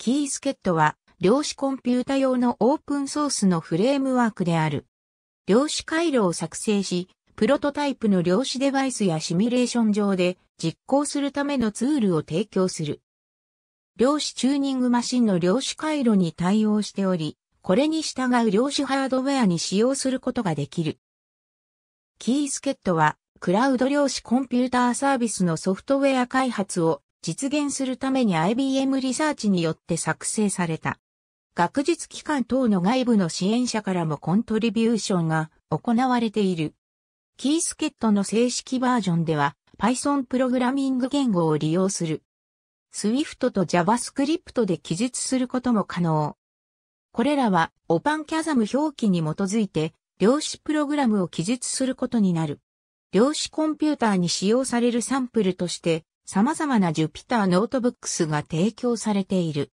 キースケットは量子コンピュータ用のオープンソースのフレームワークである。量子回路を作成し、プロトタイプの量子デバイスやシミュレーション上で実行するためのツールを提供する。量子チューニングマシンの量子回路に対応しており、これに従う量子ハードウェアに使用することができる。キースケットは、クラウド量子コンピューターサービスのソフトウェア開発を実現するために IBM リサーチによって作成された。学術機関等の外部の支援者からもコントリビューションが行われている。キースケットの正式バージョンでは Python プログラミング言語を利用する。Swift と JavaScript で記述することも可能。これらはオパンキャザム表記に基づいて量子プログラムを記述することになる。量子コンピューターに使用されるサンプルとして様々な Jupyter ノートブックスが提供されている。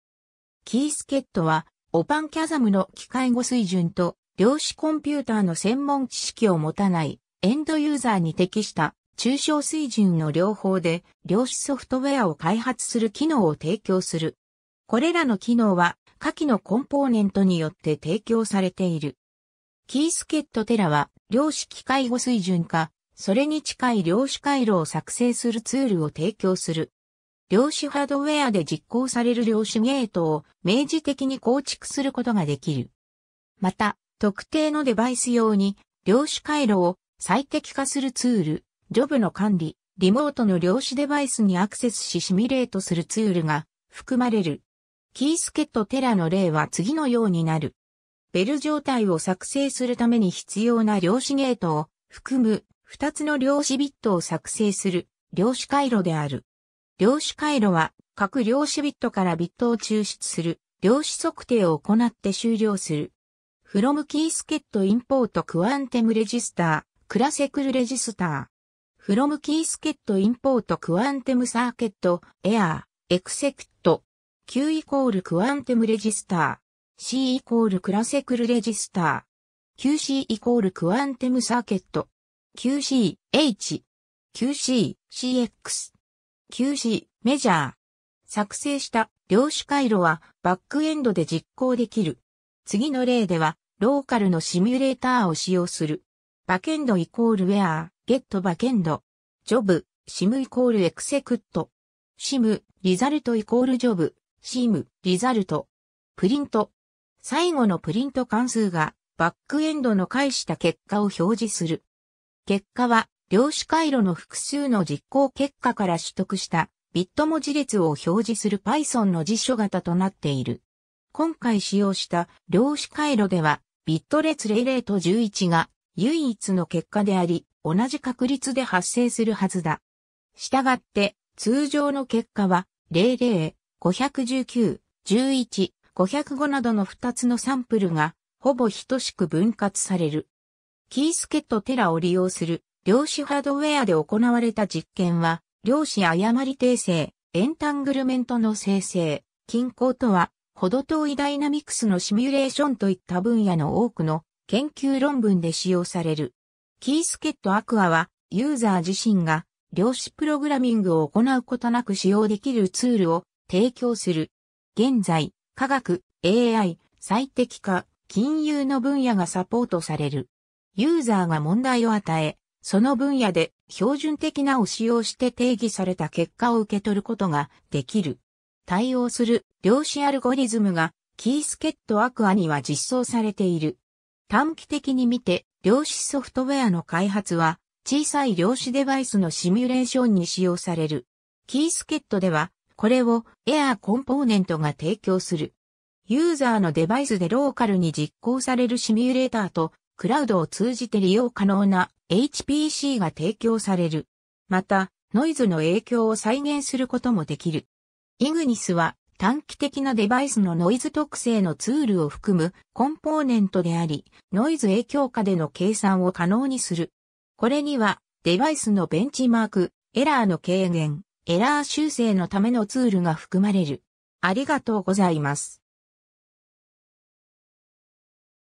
キースケットは、オパンキャザムの機械語水準と量子コンピューターの専門知識を持たないエンドユーザーに適した中小水準の両方で量子ソフトウェアを開発する機能を提供する。これらの機能は下記のコンポーネントによって提供されている。キースケットテラは量子機械語水準か、それに近い量子回路を作成するツールを提供する。量子ハードウェアで実行される量子ゲートを明示的に構築することができる。また、特定のデバイス用に量子回路を最適化するツール、ジョブの管理、リモートの量子デバイスにアクセスしシミュレートするツールが含まれる。キースケットテラの例は次のようになる。ベル状態を作成するために必要な量子ゲートを含む二つの量子ビットを作成する量子回路である。量子回路は各量子ビットからビットを抽出する量子測定を行って終了する。from キースケットインポートクワンテムレジスター、クラセクルレジスター。from キースケットインポートクワンテムサーケット、エアー、エクセクト。Q イコールクワンテムレジスター。C イコールクラセクルレジスター。QC イコールクワンテムサーケット。QC、H、QC、CX、QC、メジャー。作成した量子回路はバックエンドで実行できる。次の例では、ローカルのシミュレーターを使用する。バケンドイコールウェア、ゲットバケンド。ジョブ、シムイコールエクセクット。シム、リザルトイコールジョブ、シム、リザルト。プリント。最後のプリント関数がバックエンドの返した結果を表示する。結果は、量子回路の複数の実行結果から取得したビット文字列を表示する Python の辞書型となっている。今回使用した量子回路では、ビット列00と11が唯一の結果であり、同じ確率で発生するはずだ。したがって、通常の結果は、00、519、11、505などの2つのサンプルが、ほぼ等しく分割される。キースケットテラを利用する量子ハードウェアで行われた実験は、量子誤り訂正、エンタングルメントの生成、均衡とは、ほど遠いダイナミクスのシミュレーションといった分野の多くの研究論文で使用される。キースケットアクアは、ユーザー自身が量子プログラミングを行うことなく使用できるツールを提供する。現在、科学、AI、最適化、金融の分野がサポートされる。ユーザーが問題を与え、その分野で標準的なを使用して定義された結果を受け取ることができる。対応する量子アルゴリズムがキースケットアクアには実装されている。短期的に見て量子ソフトウェアの開発は小さい量子デバイスのシミュレーションに使用される。キースケットではこれをエアーコンポーネントが提供する。ユーザーのデバイスでローカルに実行されるシミュレーターとクラウドを通じて利用可能な HPC が提供される。また、ノイズの影響を再現することもできる。イグニスは短期的なデバイスのノイズ特性のツールを含むコンポーネントであり、ノイズ影響下での計算を可能にする。これには、デバイスのベンチマーク、エラーの軽減、エラー修正のためのツールが含まれる。ありがとうございます。